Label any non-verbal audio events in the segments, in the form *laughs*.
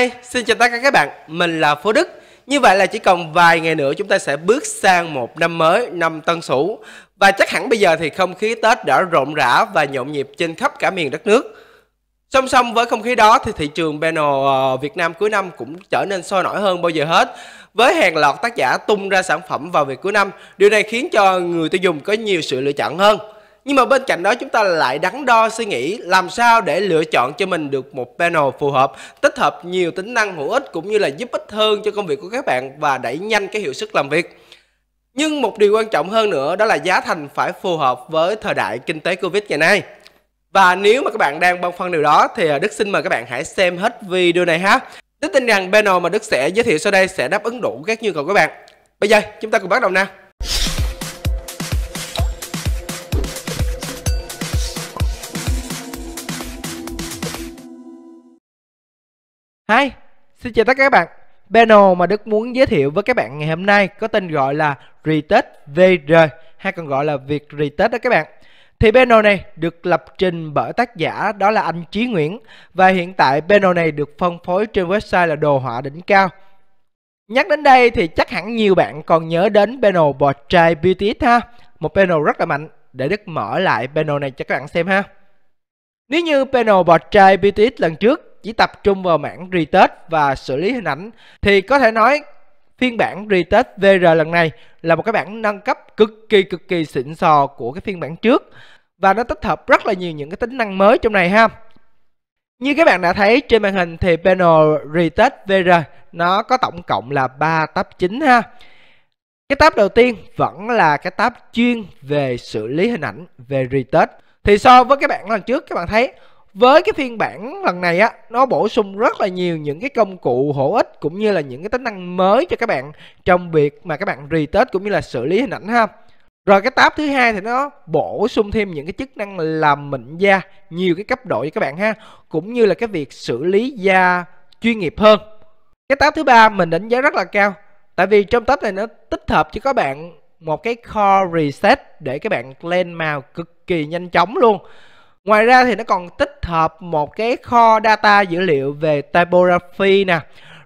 Hi, xin chào tất cả các bạn, mình là Phú Đức Như vậy là chỉ còn vài ngày nữa chúng ta sẽ bước sang một năm mới, năm Tân Sửu Và chắc hẳn bây giờ thì không khí Tết đã rộn rã và nhộn nhịp trên khắp cả miền đất nước Song song với không khí đó thì thị trường panel ờ, Việt Nam cuối năm cũng trở nên sôi nổi hơn bao giờ hết với hàng loạt tác giả tung ra sản phẩm vào việc cuối năm, điều này khiến cho người tiêu dùng có nhiều sự lựa chọn hơn nhưng mà bên cạnh đó chúng ta lại đắn đo suy nghĩ làm sao để lựa chọn cho mình được một panel phù hợp tích hợp nhiều tính năng hữu ích cũng như là giúp ích hơn cho công việc của các bạn và đẩy nhanh cái hiệu suất làm việc nhưng một điều quan trọng hơn nữa đó là giá thành phải phù hợp với thời đại kinh tế Covid ngày nay. Và nếu mà các bạn đang băn khoăn điều đó thì à, Đức xin mời các bạn hãy xem hết video này ha. Đức tin rằng panel mà Đức sẽ giới thiệu sau đây sẽ đáp ứng đủ các nhu cầu của các bạn. Bây giờ chúng ta cùng bắt đầu nào. Hi, xin chào tất cả các bạn. Panel mà Đức muốn giới thiệu với các bạn ngày hôm nay có tên gọi là Retest VR hay còn gọi là việc Retest đó các bạn. Thì panel này được lập trình bởi tác giả đó là anh Chí Nguyễn và hiện tại panel này được phân phối trên website là đồ họa đỉnh cao. Nhắc đến đây thì chắc hẳn nhiều bạn còn nhớ đến panel bò trai Beauty ha, một panel rất là mạnh. Để Đức mở lại panel này cho các bạn xem ha. Nếu như panel bò trai Beauty lần trước chỉ tập trung vào mảng retest và xử lý hình ảnh thì có thể nói phiên bản retest VR lần này là một cái bản nâng cấp cực kỳ cực kỳ xịn sò của cái phiên bản trước và nó tích hợp rất là nhiều những cái tính năng mới trong này ha. Như các bạn đã thấy trên màn hình thì panel retest VR nó có tổng cộng là 3 tab chính ha. Cái tab đầu tiên vẫn là cái tab chuyên về xử lý hình ảnh về retest. Thì so với các bạn lần trước các bạn thấy với cái phiên bản lần này á nó bổ sung rất là nhiều những cái công cụ hữu ích cũng như là những cái tính năng mới cho các bạn trong việc mà các bạn retest cũng như là xử lý hình ảnh ha rồi cái tab thứ hai thì nó bổ sung thêm những cái chức năng làm mịn da nhiều cái cấp độ cho các bạn ha cũng như là cái việc xử lý da chuyên nghiệp hơn cái tab thứ ba mình đánh giá rất là cao tại vì trong tab này nó tích hợp cho các bạn một cái core reset để các bạn lên màu cực kỳ nhanh chóng luôn ngoài ra thì nó còn tích hợp một cái kho data dữ liệu về typography nè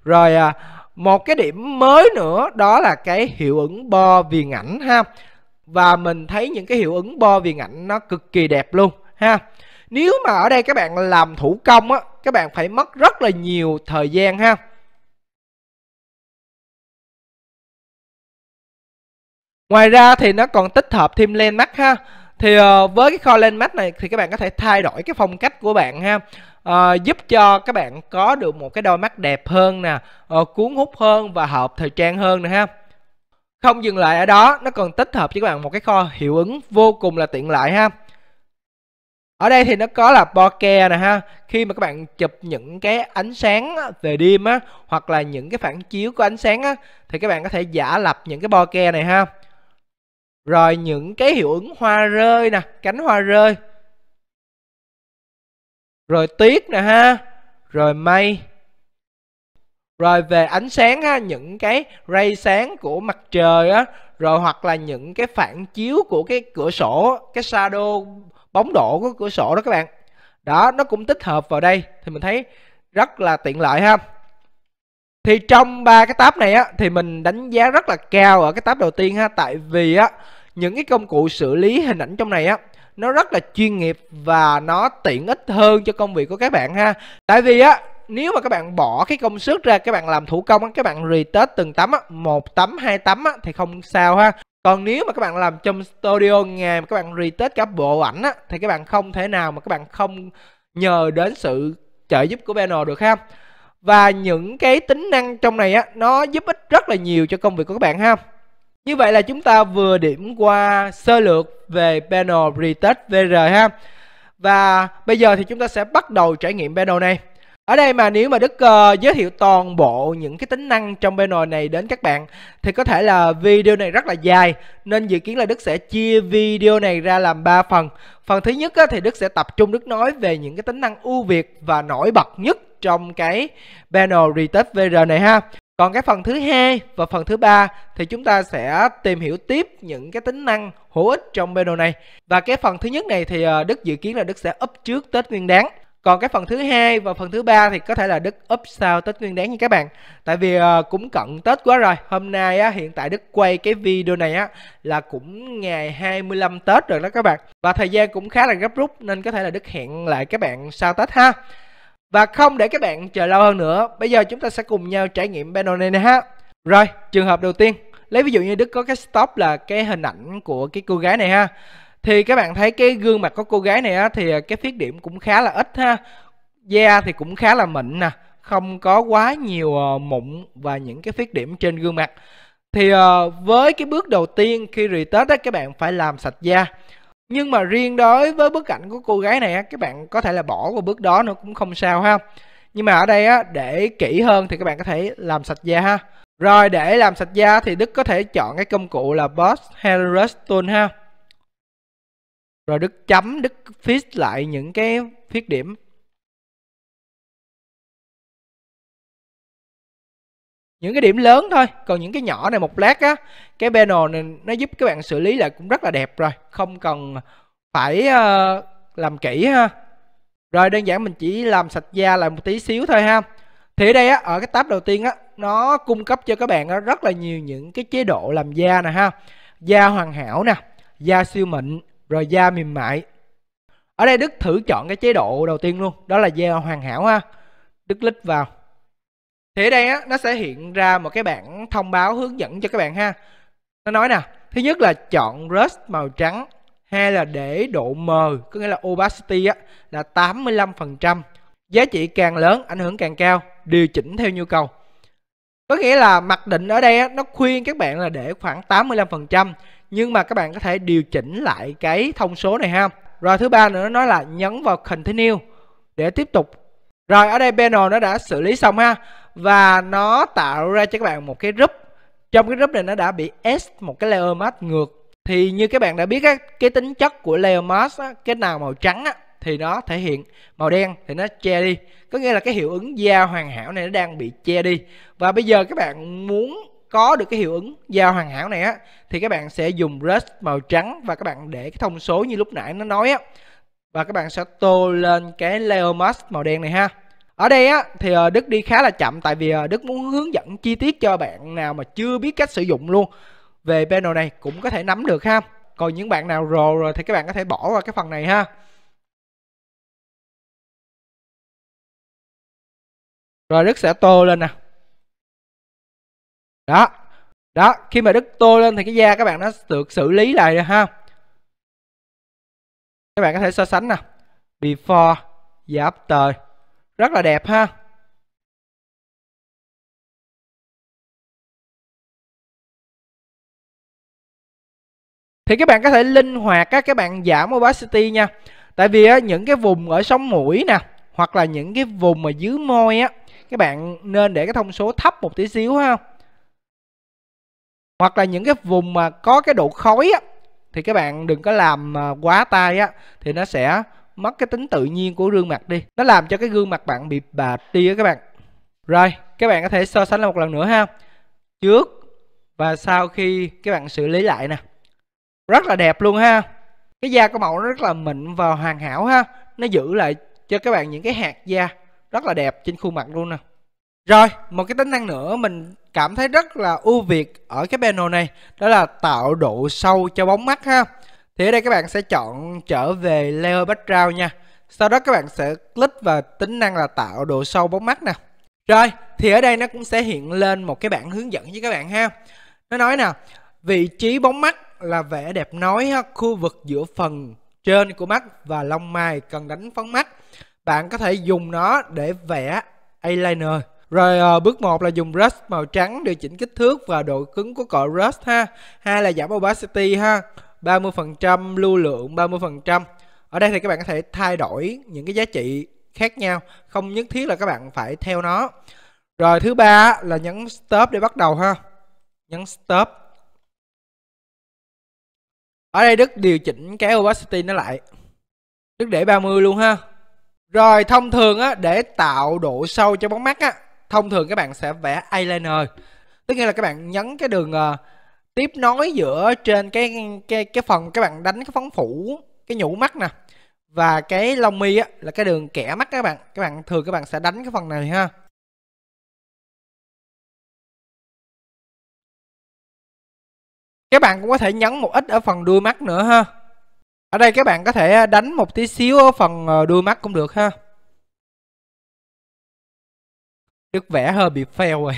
rồi à, một cái điểm mới nữa đó là cái hiệu ứng bo viền ảnh ha và mình thấy những cái hiệu ứng bo viền ảnh nó cực kỳ đẹp luôn ha nếu mà ở đây các bạn làm thủ công á các bạn phải mất rất là nhiều thời gian ha ngoài ra thì nó còn tích hợp thêm lens mắt ha thì uh, với cái kho lên mắt này thì các bạn có thể thay đổi cái phong cách của bạn ha uh, giúp cho các bạn có được một cái đôi mắt đẹp hơn nè uh, cuốn hút hơn và hợp thời trang hơn nữa ha không dừng lại ở đó nó còn tích hợp cho các bạn một cái kho hiệu ứng vô cùng là tiện lợi ha ở đây thì nó có là bokeh nè ha khi mà các bạn chụp những cái ánh sáng về đêm á hoặc là những cái phản chiếu của ánh sáng á thì các bạn có thể giả lập những cái bokeh này ha rồi những cái hiệu ứng hoa rơi nè cánh hoa rơi rồi tuyết nè ha rồi mây rồi về ánh sáng ha những cái ray sáng của mặt trời á rồi hoặc là những cái phản chiếu của cái cửa sổ cái shadow bóng đổ của cửa sổ đó các bạn đó nó cũng tích hợp vào đây thì mình thấy rất là tiện lợi ha thì trong ba cái tab này á thì mình đánh giá rất là cao ở cái tab đầu tiên ha tại vì á những cái công cụ xử lý hình ảnh trong này á nó rất là chuyên nghiệp và nó tiện ích hơn cho công việc của các bạn ha tại vì á nếu mà các bạn bỏ cái công sức ra các bạn làm thủ công á các bạn retest từng tấm á một tấm hai tấm á thì không sao ha còn nếu mà các bạn làm trong studio ngày mà các bạn retest cả bộ ảnh á thì các bạn không thể nào mà các bạn không nhờ đến sự trợ giúp của panel được ha và những cái tính năng trong này á nó giúp ích rất là nhiều cho công việc của các bạn ha như vậy là chúng ta vừa điểm qua sơ lược về panel retest VR ha. Và bây giờ thì chúng ta sẽ bắt đầu trải nghiệm panel này. Ở đây mà nếu mà Đức uh, giới thiệu toàn bộ những cái tính năng trong panel này đến các bạn thì có thể là video này rất là dài nên dự kiến là Đức sẽ chia video này ra làm 3 phần. Phần thứ nhất á, thì Đức sẽ tập trung Đức nói về những cái tính năng ưu việt và nổi bật nhất trong cái panel retest VR này ha. Còn cái phần thứ hai và phần thứ ba thì chúng ta sẽ tìm hiểu tiếp những cái tính năng hữu ích trong menu này. Và cái phần thứ nhất này thì ờ, Đức dự kiến là Đức sẽ up trước Tết Nguyên Đán. Còn cái phần thứ hai và phần thứ ba thì có thể là Đức up sau Tết Nguyên Đán như các bạn. Tại vì ờ, cũng cận Tết quá rồi. Hôm nay á, hiện tại Đức quay cái video này á là cũng ngày 25 Tết rồi đó các bạn. Và thời gian cũng khá là gấp rút nên có thể là Đức hẹn lại các bạn sau Tết ha. Và không để các bạn chờ lâu hơn nữa, bây giờ chúng ta sẽ cùng nhau trải nghiệm panel này nè ha. Rồi, trường hợp đầu tiên, lấy ví dụ như Đức có cái stop là cái hình ảnh của cái cô gái này ha. Thì các bạn thấy cái gương mặt của cô gái này á, thì cái khuyết điểm cũng khá là ít ha. Da thì cũng khá là mịn nè, không có quá nhiều ờ, mụn và những cái khuyết điểm trên gương mặt. Thì ờ, với cái bước đầu tiên khi retouch á, các bạn phải làm sạch da nhưng mà riêng đối với bức ảnh của cô gái này các bạn có thể là bỏ qua bước đó nữa cũng không sao ha nhưng mà ở đây á để kỹ hơn thì các bạn có thể làm sạch da ha rồi để làm sạch da thì Đức có thể chọn cái công cụ là Boss Hellerus Tool ha. Rồi Đức chấm, Đức fix lại những cái khuyết điểm. những cái điểm lớn thôi còn những cái nhỏ này một lát á cái panel này nó giúp các bạn xử lý lại cũng rất là đẹp rồi không cần phải uh, làm kỹ ha rồi đơn giản mình chỉ làm sạch da lại một tí xíu thôi ha thì ở đây á ở cái tab đầu tiên á nó cung cấp cho các bạn á, rất là nhiều những cái chế độ làm da nè ha da hoàn hảo nè da siêu mịn rồi da mềm mại ở đây đức thử chọn cái chế độ đầu tiên luôn đó là da hoàn hảo ha đức lít vào thì ở đây á, nó sẽ hiện ra một cái bảng thông báo hướng dẫn cho các bạn ha nó nói nè thứ nhất là chọn rust màu trắng hay là để độ mờ có nghĩa là opacity á, là 85% giá trị càng lớn ảnh hưởng càng cao điều chỉnh theo nhu cầu có nghĩa là mặc định ở đây á, nó khuyên các bạn là để khoảng 85% nhưng mà các bạn có thể điều chỉnh lại cái thông số này ha rồi thứ ba nữa nó nói là nhấn vào continue để tiếp tục rồi ở đây panel nó đã xử lý xong ha và nó tạo ra cho các bạn một cái group trong cái group này nó đã bị S một cái layer mask ngược thì như các bạn đã biết á, cái tính chất của layer mask á, cái nào màu trắng á, thì nó thể hiện màu đen thì nó che đi có nghĩa là cái hiệu ứng da hoàn hảo này nó đang bị che đi và bây giờ các bạn muốn có được cái hiệu ứng da hoàn hảo này á thì các bạn sẽ dùng brush màu trắng và các bạn để cái thông số như lúc nãy nó nói á và các bạn sẽ tô lên cái layer mask màu đen này ha ở đây á thì ờ, Đức đi khá là chậm tại vì ờ, Đức muốn hướng dẫn chi tiết cho bạn nào mà chưa biết cách sử dụng luôn về panel này cũng có thể nắm được ha còn những bạn nào rồ rồi thì các bạn có thể bỏ qua cái phần này ha rồi Đức sẽ tô lên nè đó đó khi mà Đức tô lên thì cái da các bạn nó được xử lý lại rồi ha các bạn có thể so sánh nè before và after rất là đẹp ha thì các bạn có thể linh hoạt các các bạn giảm opacity nha tại vì á, những cái vùng ở sống mũi nè hoặc là những cái vùng mà dưới môi á các bạn nên để cái thông số thấp một tí xíu ha hoặc là những cái vùng mà có cái độ khói á thì các bạn đừng có làm à, quá tay á thì nó sẽ mất cái tính tự nhiên của gương mặt đi nó làm cho cái gương mặt bạn bị bạc đi á các bạn rồi các bạn có thể so sánh lại một lần nữa ha trước và sau khi các bạn xử lý lại nè rất là đẹp luôn ha cái da của mẫu rất là mịn và hoàn hảo ha nó giữ lại cho các bạn những cái hạt da rất là đẹp trên khuôn mặt luôn nè rồi một cái tính năng nữa mình cảm thấy rất là ưu việt ở cái panel này đó là tạo độ sâu cho bóng mắt ha thì ở đây các bạn sẽ chọn trở về layer background nha sau đó các bạn sẽ click vào tính năng là tạo độ sâu bóng mắt nè rồi thì ở đây nó cũng sẽ hiện lên một cái bảng hướng dẫn với các bạn ha nó nói nè vị trí bóng mắt là vẻ đẹp nói khu vực giữa phần trên của mắt và lông mày cần đánh phấn mắt bạn có thể dùng nó để vẽ eyeliner rồi ờ, bước 1 là dùng brush màu trắng điều chỉnh kích thước và độ cứng của cọ brush ha hai là giảm opacity ha 30% lưu lượng 30% ở đây thì các bạn có thể thay đổi những cái giá trị khác nhau không nhất thiết là các bạn phải theo nó rồi thứ ba là nhấn stop để bắt đầu ha nhấn stop ở đây Đức điều chỉnh cái opacity nó lại Đức để 30 luôn ha Rồi thông thường á để tạo độ sâu cho bóng mắt á Thông thường các bạn sẽ vẽ eyeliner Tức nghĩa là các bạn nhấn cái đường uh, tiếp nối giữa trên cái cái cái phần các bạn đánh cái phấn phủ cái nhũ mắt nè và cái lông mi á là cái đường kẻ mắt các bạn các bạn thường các bạn sẽ đánh cái phần này ha các bạn cũng có thể nhấn một ít ở phần đuôi mắt nữa ha ở đây các bạn có thể à, đánh một tí xíu ở phần ờ, đuôi mắt cũng được ha được vẽ hơi bị fail rồi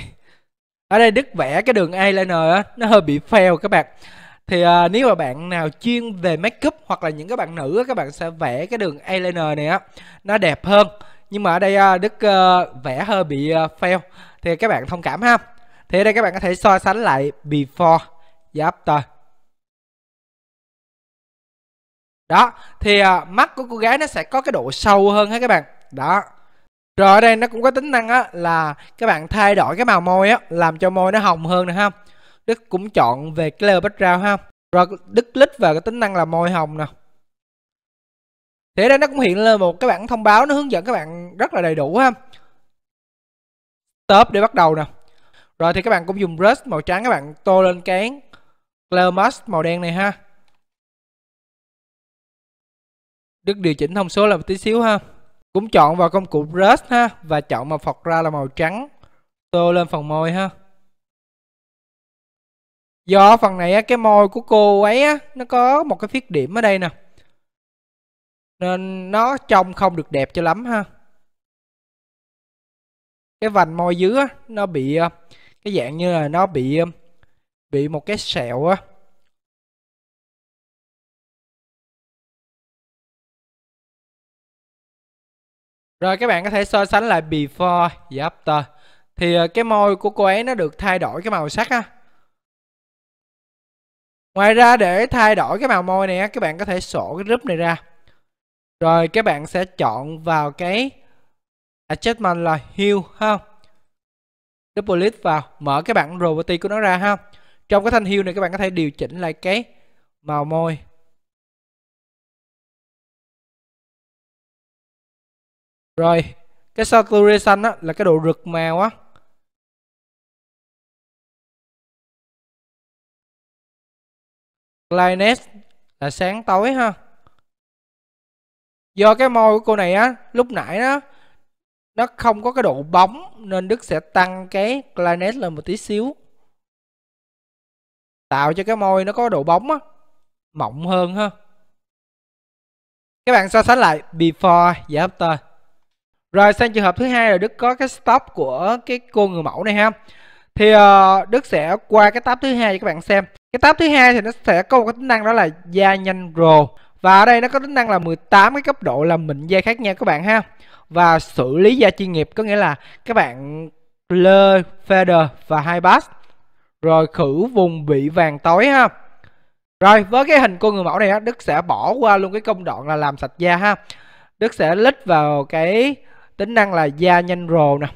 ở đây Đức vẽ cái đường eyeliner á nó hơi bị fail các bạn thì à, nếu mà bạn nào chuyên về makeup hoặc là những các bạn nữ á, các bạn sẽ vẽ cái đường eyeliner này á nó đẹp hơn nhưng mà ở đây à, Đức à, vẽ hơi bị à, fail thì các bạn thông cảm ha thì ở đây các bạn có thể so sánh lại before và after đó thì à, mắt của cô gái nó sẽ có cái độ sâu hơn ha các bạn đó rồi ở đây nó cũng có tính năng á là các bạn thay đổi cái màu môi á làm cho môi nó hồng hơn nữa ha. Đức cũng chọn về cái layer background ha. Rồi Đức click vào cái tính năng là môi hồng nè. Thế đây nó cũng hiện lên một cái bảng thông báo nó hướng dẫn các bạn rất là đầy đủ ha. Stop để bắt đầu nè. Rồi thì các bạn cũng dùng brush màu trắng các bạn tô lên cái layer mask màu đen này ha. Đức điều chỉnh thông số là một tí xíu ha cũng chọn vào công cụ brush ha và chọn màu phật ra là màu trắng tô lên phần môi ha do phần này á cái môi của cô ấy á nó có một cái khuyết điểm ở đây nè nên nó trông không được đẹp cho lắm ha cái vành môi dưới á nó bị ờ, cái dạng như là nó bị ờ, bị một cái sẹo á Rồi các bạn có thể so sánh lại before và after. Thì ờ, cái môi của cô ấy nó được thay đổi cái màu sắc á. Ngoài ra để thay đổi cái màu môi này các bạn có thể sổ cái group này ra. Rồi các bạn sẽ chọn vào cái adjustment là hue ha. Double click vào, mở cái bảng property của nó ra ha. Trong cái thanh hue này các bạn có thể điều chỉnh lại cái màu môi rồi cái saturation á, là cái độ rực màu á Lightness là sáng tối ha do cái môi của cô này á lúc nãy đó nó không có cái độ bóng nên Đức sẽ tăng cái Lightness lên một tí xíu tạo cho cái môi nó có độ bóng á mỏng hơn ha các bạn so sánh lại before và after rồi sang trường hợp thứ hai là Đức có cái stop của cái cô người mẫu này ha. Thì uh, Đức sẽ qua cái tab thứ hai cho các bạn xem. Cái tab thứ hai thì nó sẽ có một cái tính năng đó là da nhanh rồ. Và ở đây nó có tính năng là 18 cái cấp độ là mịn da khác nhau các bạn ha. Và xử lý da chuyên nghiệp có nghĩa là các bạn lơ feather và high pass. Rồi khử vùng bị vàng tối ha. Rồi với cái hình cô người mẫu này á, Đức sẽ bỏ qua luôn cái công đoạn là làm sạch da ha. Đức sẽ lít vào cái tính năng là gia nhanh rồ nè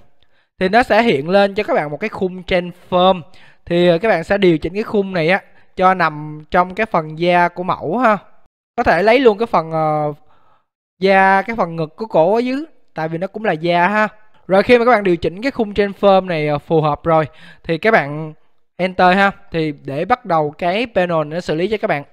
thì nó sẽ hiện lên cho các bạn một cái khung trên form thì ờ, các bạn sẽ điều chỉnh cái khung này á cho nằm trong cái phần da của mẫu ha có thể lấy luôn cái phần uh, da cái phần ngực của cổ ở dưới tại vì nó cũng là da ha rồi khi mà các bạn điều chỉnh cái khung trên form này ờ, phù hợp rồi thì các bạn enter ha thì để bắt đầu cái panel nó xử lý cho các bạn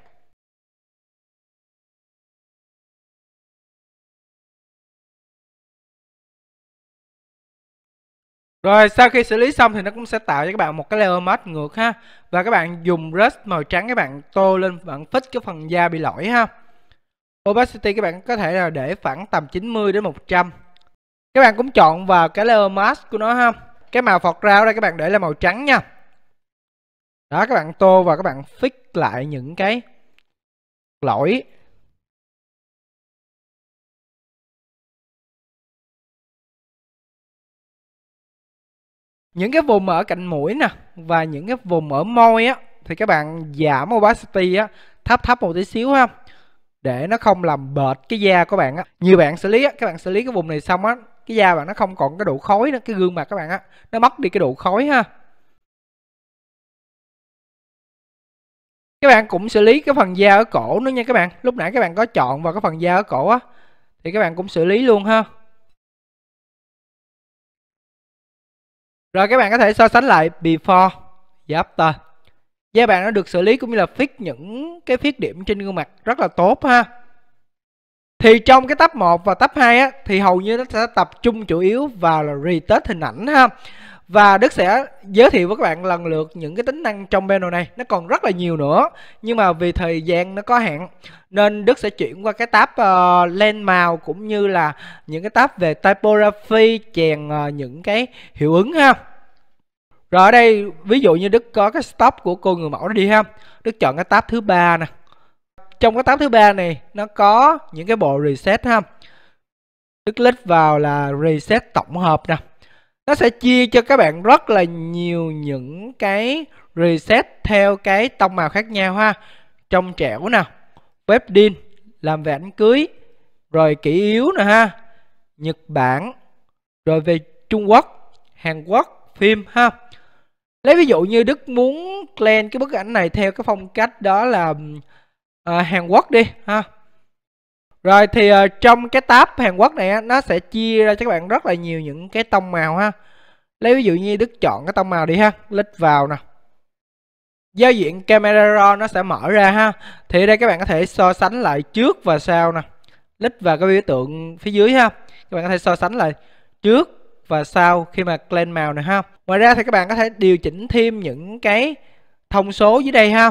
Rồi sau khi xử lý xong thì nó cũng sẽ tạo cho các bạn một cái layer mask ngược ha. Và các bạn dùng brush màu trắng các bạn tô lên bạn fix cái phần da bị lỗi ha. Opacity các bạn có thể là để khoảng tầm 90 đến 100. Các bạn cũng chọn vào cái layer mask của nó ha. Cái màu phọt ra đây các bạn để là màu trắng nha. Đó các bạn tô và các bạn fix lại những cái lỗi những cái vùng ở cạnh mũi nè và những cái vùng ở môi á thì các bạn giảm opacity á thấp thấp một tí xíu ha để nó không làm bệt cái da của bạn á nhiều bạn xử lý á các bạn xử lý cái vùng này xong á cái da bạn nó không còn cái độ khói nữa cái gương mặt các bạn á nó mất đi cái độ khói ha các bạn cũng xử lý cái phần da ở cổ nữa nha các bạn lúc nãy các bạn có chọn vào cái phần da ở cổ á thì các bạn cũng xử lý luôn ha Rồi các bạn có thể so sánh lại before và after. Da bạn nó được xử lý cũng như là fix những cái khuyết điểm trên gương mặt rất là tốt ha. Thì trong cái tab 1 và tab 2 á, thì hầu như nó sẽ tập trung chủ yếu vào là retest hình ảnh ha và Đức sẽ giới thiệu với các bạn lần lượt những cái tính năng trong panel này nó còn rất là nhiều nữa nhưng mà vì thời gian nó có hạn nên Đức sẽ chuyển qua cái tab uh, lên màu cũng như là những cái tab về typography chèn uh, những cái hiệu ứng ha rồi ở đây ví dụ như Đức có cái stop của cô người mẫu nó đi ha Đức chọn cái tab thứ ba nè trong cái tab thứ ba này nó có những cái bộ reset ha Đức click vào là reset tổng hợp nè nó sẽ chia cho các bạn rất là nhiều những cái reset theo cái tông màu khác nhau ha trong trẻo nè webdin làm về ảnh cưới rồi kỷ yếu nè ha nhật bản rồi về trung quốc hàn quốc phim ha lấy ví dụ như đức muốn clean cái bức ảnh này theo cái phong cách đó là uh, hàn quốc đi ha rồi thì uh, trong cái tab Hàn Quốc này nó sẽ chia ra cho các bạn rất là nhiều những cái tông màu ha. Lấy ví dụ như Đức chọn cái tông màu đi ha, click vào nè. Giao diện camera raw nó sẽ mở ra ha. Thì đây các bạn có thể so sánh lại trước và sau nè. Click vào cái biểu tượng phía dưới ha. Các bạn có thể so sánh lại trước và sau khi mà clean màu này ha. Ngoài ra thì các bạn có thể điều chỉnh thêm những cái thông số dưới đây ha.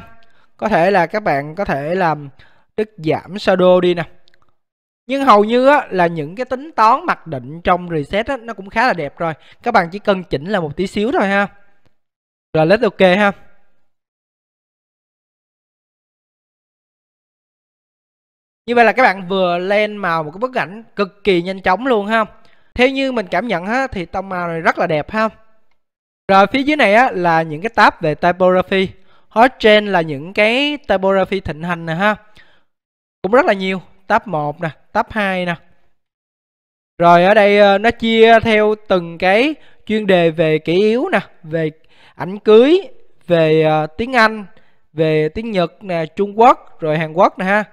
Có thể là các bạn có thể làm đức giảm shadow đi nè nhưng hầu như á, là những cái tính toán mặc định trong reset á, nó cũng khá là đẹp rồi các bạn chỉ cần chỉnh là một tí xíu thôi ha rồi lết ok ha như vậy là các bạn vừa lên màu một cái bức ảnh cực kỳ nhanh chóng luôn ha theo như mình cảm nhận ha thì tông màu này rất là đẹp ha rồi phía dưới này á, là những cái tab về typography hot trend là những cái typography thịnh hành nè ha cũng rất là nhiều tab 1 nè tab 2 nè rồi ở đây ờ, nó chia theo từng cái chuyên đề về kỹ yếu nè về ảnh cưới về ờ, tiếng Anh về tiếng Nhật nè Trung Quốc rồi Hàn Quốc nè ha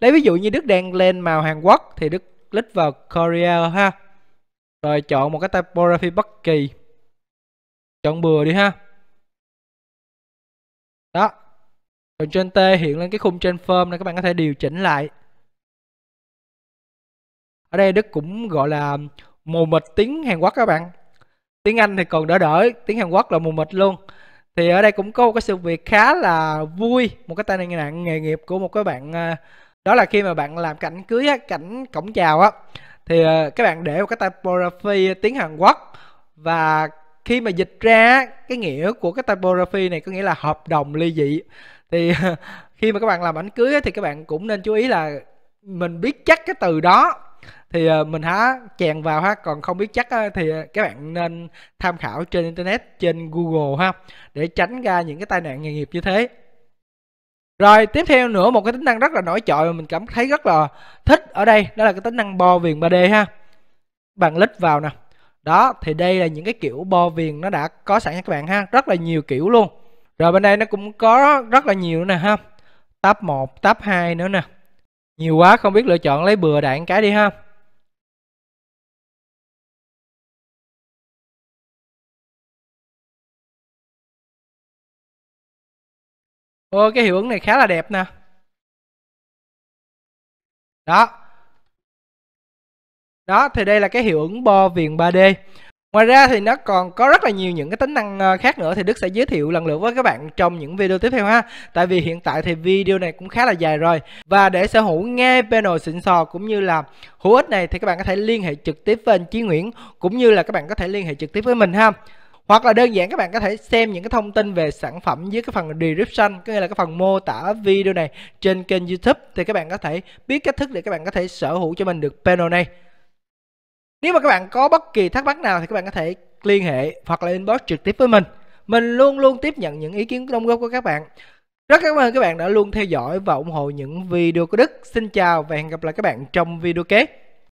lấy ví dụ như Đức đang lên màu Hàn Quốc thì Đức click vào Korea ha rồi chọn một cái typography bất kỳ chọn bừa đi ha đó còn trên T hiện lên cái khung trên form này các bạn có thể điều chỉnh lại ở đây đức cũng gọi là mù mịt tiếng hàn quốc các bạn tiếng anh thì còn đỡ đỡ tiếng hàn quốc là mù mịt luôn thì ở đây cũng có một cái sự việc khá là vui một cái tai nạn nghề nghiệp của một cái bạn à, đó là khi mà bạn làm cảnh cưới cảnh cổng chào á thì à, các bạn để một cái typography tiếng hàn quốc và khi mà dịch ra cái nghĩa của cái typography này có nghĩa là hợp đồng ly dị thì *laughs* khi mà các bạn làm ảnh cưới thì các bạn cũng nên chú ý là mình biết chắc cái từ đó thì ờ, mình há chèn vào ha còn không biết chắc thì ờ, các bạn nên tham khảo trên internet trên Google ha để tránh ra những cái tai nạn nghề nghiệp như thế rồi tiếp theo nữa một cái tính năng rất là nổi trội mà mình cảm thấy rất là thích ở đây đó là cái tính năng bo viền 3D ha bạn lít vào nè đó thì đây là những cái kiểu bo viền nó đã có sẵn các bạn ha rất là nhiều kiểu luôn rồi bên đây nó cũng có rất là nhiều nè ha tab 1 tab 2 nữa nè nhiều quá không biết lựa chọn lấy bừa đạn cái đi ha ôi cái hiệu ứng này khá là đẹp nè đó đó thì đây là cái hiệu ứng bo viền 3D ngoài ra thì nó còn có rất là nhiều những cái tính năng ờ, khác nữa thì Đức sẽ giới thiệu lần lượt với các bạn trong những video tiếp theo ha tại vì hiện tại thì video này cũng khá là dài rồi và để sở hữu ngay panel xịn sò cũng như là hữu ích này thì các bạn có thể liên hệ trực tiếp với anh Chí Nguyễn cũng như là các bạn có thể liên hệ trực tiếp với mình ha hoặc là đơn giản các bạn có thể xem những cái thông tin về sản phẩm dưới cái phần description có nghĩa là cái phần mô tả video này trên kênh youtube thì các bạn có thể biết cách thức để các bạn có thể sở hữu cho mình được panel này nếu mà các bạn có bất kỳ thắc mắc nào thì các bạn có thể liên hệ hoặc là inbox trực tiếp với mình mình luôn luôn tiếp nhận những ý kiến đóng góp của các bạn rất cảm ơn các bạn đã luôn theo dõi và ủng hộ những video của Đức. Xin chào và hẹn gặp lại các bạn trong video kế.